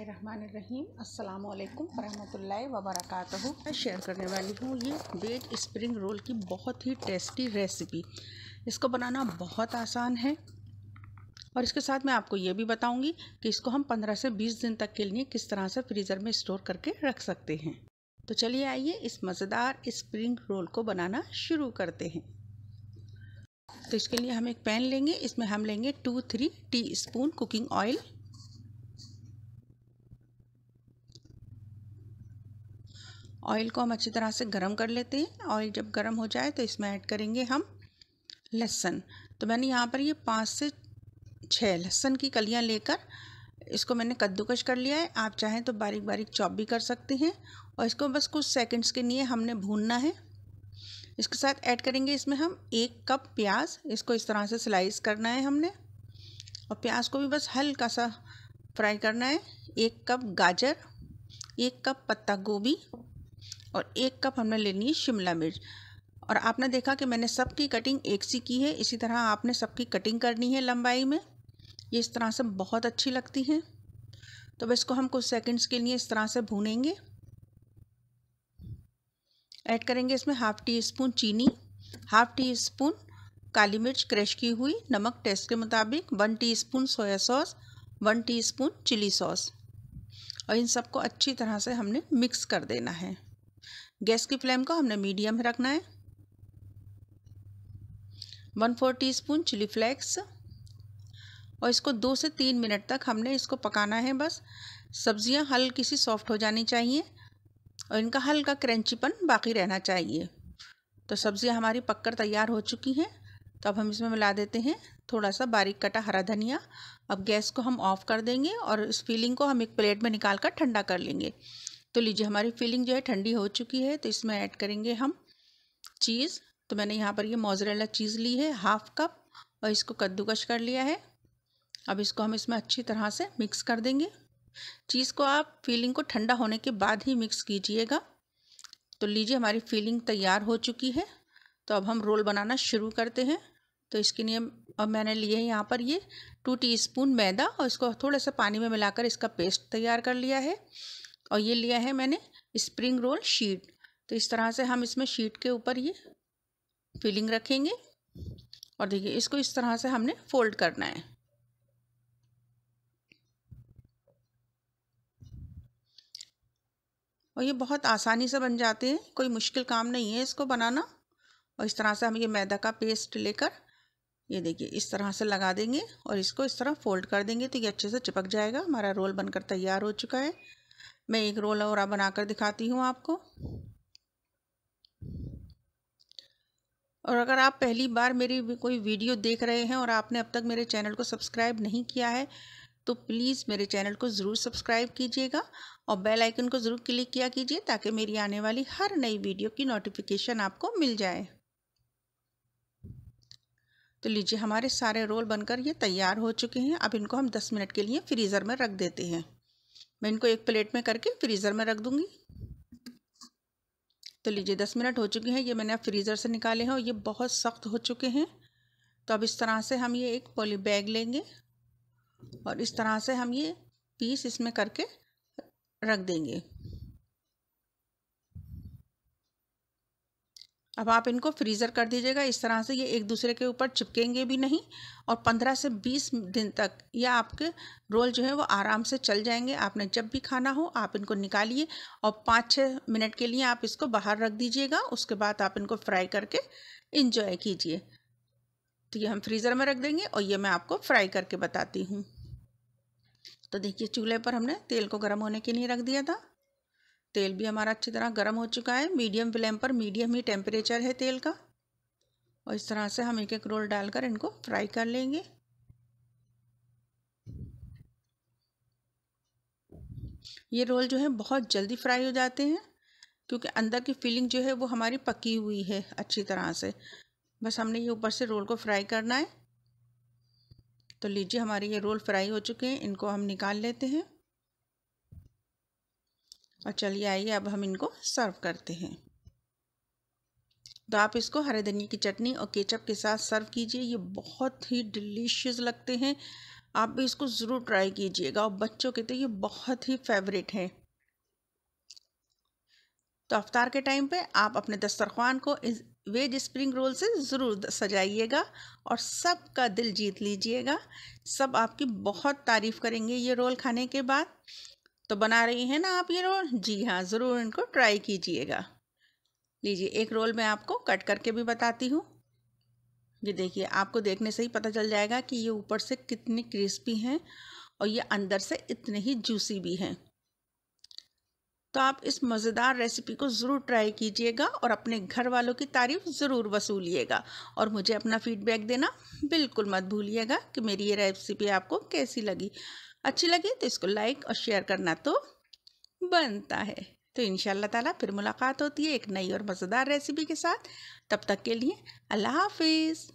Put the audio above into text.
बिस्मिल्लाहिर्रहमानिर्रहीम अस्सलाम वालेकुम रहमतुल्लाहि व बरकातहू मैं शेयर करने वाली हूँ ये वेज स्प्रिंग रोल की बहुत ही टेस्टी रेसिपी इसको बनाना बहुत आसान है और इसके साथ मैं आपको ये भी बताऊँगी कि इसको हम 15 से 20 दिन तक के लिए किस तरह से फ्रीज़र में स्टोर करके रख सकते हैं तो चलिए आइए इस मज़ेदार स्प्रिंग रोल को बनाना शुरू करते हैं तो इसके लिए हम एक पैन लेंगे इसमें हम लेंगे two three teaspoon cooking oil oil को हम अच्छी तरह से गर्म कर लेते हैं ऑयल जब गर्म हो जाए तो इसमें ऐड करेंगे हम लहसुन तो मैंने यहाँ पर ये पाँच से छः लहसुन की कलियाँ लेकर इसको मैंने कद्दूकश कर लिया है आप चाहें तो बारीक बारीक चॉप भी कर सकते हैं और इसको बस कुछ सेकंड्स के लिए हमने भूनना है इसके साथ ऐड करेंगे इसमें हम एक कप प्याज इसको इस तरह से स्लाइस करना है हमने और प्याज को भी बस हल्का सा फ्राई करना है एक कप गाजर एक कप पत्ता गोभी और एक कप हमने लेनी है शिमला मिर्च और आपने देखा कि मैंने सबकी कटिंग एक सी की है इसी तरह आपने सबकी कटिंग करनी है लंबाई में ये इस तरह से बहुत अच्छी लगती है तो बस इसको हम कुछ सेकंड्स के लिए इस तरह से भूनेंगे ऐड करेंगे इसमें हाफ़ टी स्पून चीनी हाफ़ टी स्पून काली मिर्च क्रश की हुई नमक टेस्ट के मुताबिक one teaspoon soya sauce one teaspoon chilli sauce और इन सबको अच्छी तरह से हमने मिक्स कर देना है गैस की फ्लेम को हमने मीडियम रखना है one four teaspoon chilli flakes और इसको दो से तीन मिनट तक हमने इसको पकाना है बस सब्जियां हल्की सी सॉफ्ट हो जानी चाहिए और इनका हल्का क्रंचीपन बाकी रहना चाहिए तो सब्ज़ियाँ हमारी पककर तैयार हो चुकी हैं तो अब हम इसमें मिला देते हैं थोड़ा सा बारीक कटा हरा धनिया अब गैस को हम ऑफ़ कर देंगे और इस फीलिंग को हम एक प्लेट में निकाल कर ठंडा कर लेंगे तो लीजिए हमारी फिलिंग जो है ठंडी हो चुकी है तो इसमें ऐड करेंगे हम चीज़ तो मैंने यहाँ पर ये मोजरेला चीज़ ली है हाफ कप और इसको कद्दूकश कर लिया है अब इसको हम इसमें अच्छी तरह से मिक्स कर देंगे चीज़ को आप फीलिंग को ठंडा होने के बाद ही मिक्स कीजिएगा तो लीजिए हमारी फीलिंग तैयार हो चुकी है तो अब हम रोल बनाना शुरू करते हैं तो इसके लिए अब मैंने लिए है यहाँ पर ये टू टीस्पून मैदा और इसको थोड़ा सा पानी में मिलाकर इसका पेस्ट तैयार कर लिया है और ये लिया है मैंने स्प्रिंग रोल शीट तो इस तरह से हम इसमें शीट के ऊपर ये फिलिंग रखेंगे और देखिए इसको इस तरह से हमने फोल्ड करना है और ये बहुत आसानी से बन जाते हैं कोई मुश्किल काम नहीं है इसको बनाना और इस तरह से हम ये मैदा का पेस्ट लेकर ये देखिए इस तरह से लगा देंगे और इसको इस तरह फोल्ड कर देंगे तो ये अच्छे से चिपक जाएगा हमारा रोल बनकर तैयार हो चुका है मैं एक रोल और बनाकर दिखाती हूँ आपको और अगर आप पहली बार मेरी कोई वीडियो देख रहे हैं और आपने अब तक मेरे चैनल को सब्सक्राइब नहीं किया है तो प्लीज़ मेरे चैनल को ज़रूर सब्सक्राइब कीजिएगा और बेल आइकन को ज़रूर क्लिक किया कीजिए ताकि मेरी आने वाली हर नई वीडियो की नोटिफिकेशन आपको मिल जाए तो लीजिए हमारे सारे रोल बनकर ये तैयार हो चुके हैं अब इनको हम 10 मिनट के लिए फ्रीज़र में रख देते हैं मैं इनको एक प्लेट में करके फ्रीज़र में रख दूँगी तो लीजिए दस मिनट हो चुके हैं ये मैंने अब फ्रीज़र से निकाले हैं और ये बहुत सख्त हो चुके हैं तो अब इस तरह से हम ये एक पॉली बैग लेंगे और इस तरह से हम ये पीस इसमें करके रख देंगे अब आप इनको फ्रीज़र कर दीजिएगा इस तरह से ये एक दूसरे के ऊपर चिपकेंगे भी नहीं और पंद्रह से बीस दिन तक ये आपके रोल जो है वो आराम से चल जाएंगे आपने जब भी खाना हो आप इनको निकालिए और पाँच छः मिनट के लिए आप इसको बाहर रख दीजिएगा उसके बाद आप इनको फ्राई करके इंजॉय कीजिए तो ये हम फ्रीज़र में रख देंगे और ये मैं आपको फ्राई करके बताती हूँ तो देखिए चूल्हे पर हमने तेल को गर्म होने के लिए रख दिया था तेल भी हमारा अच्छी तरह गर्म हो चुका है मीडियम फ्लेम पर मीडियम ही टेम्परेचर है तेल का और इस तरह से हम एक एक रोल डालकर इनको फ्राई कर लेंगे ये रोल जो है बहुत जल्दी फ्राई हो जाते हैं क्योंकि अंदर की फीलिंग जो है वो हमारी पकी हुई है अच्छी तरह से बस हमने ये ऊपर से रोल को फ्राई करना है तो लीजिए हमारे ये रोल फ्राई हो चुके हैं इनको हम निकाल लेते हैं और चलिए आइए अब हम इनको सर्व करते हैं तो आप इसको हरे धनिए की चटनी और केचप के साथ सर्व कीजिए ये बहुत ही डिलीशियस लगते हैं आप भी इसको ज़रूर ट्राई कीजिएगा और बच्चों के तो ये बहुत ही फेवरेट हैं तो अवतार के टाइम पे आप अपने दस्तरखान को इस वेज स्प्रिंग रोल से ज़रूर सजाइएगा और सबका दिल जीत लीजिएगा सब आपकी बहुत तारीफ़ करेंगे ये रोल खाने के बाद तो बना रही हैं ना आप ये रोल जी हाँ ज़रूर इनको ट्राई कीजिएगा लीजिए एक रोल मैं आपको कट करके भी बताती हूँ ये देखिए आपको देखने से ही पता चल जाएगा कि ये ऊपर से कितनी क्रिस्पी हैं और ये अंदर से इतने ही जूसी भी हैं तो आप इस मज़ेदार रेसिपी को ज़रूर ट्राई कीजिएगा और अपने घर वालों की तारीफ़ ज़रूर वसूलिएगा और मुझे अपना फीडबैक देना बिल्कुल मत भूलिएगा कि मेरी ये रेसिपी आपको कैसी लगी अच्छी लगी तो इसको लाइक और शेयर करना तो बनता है तो इन ताला फिर मुलाकात होती है एक नई और मज़ेदार रेसिपी के साथ तब तक के लिए अल्लाह हाफिज़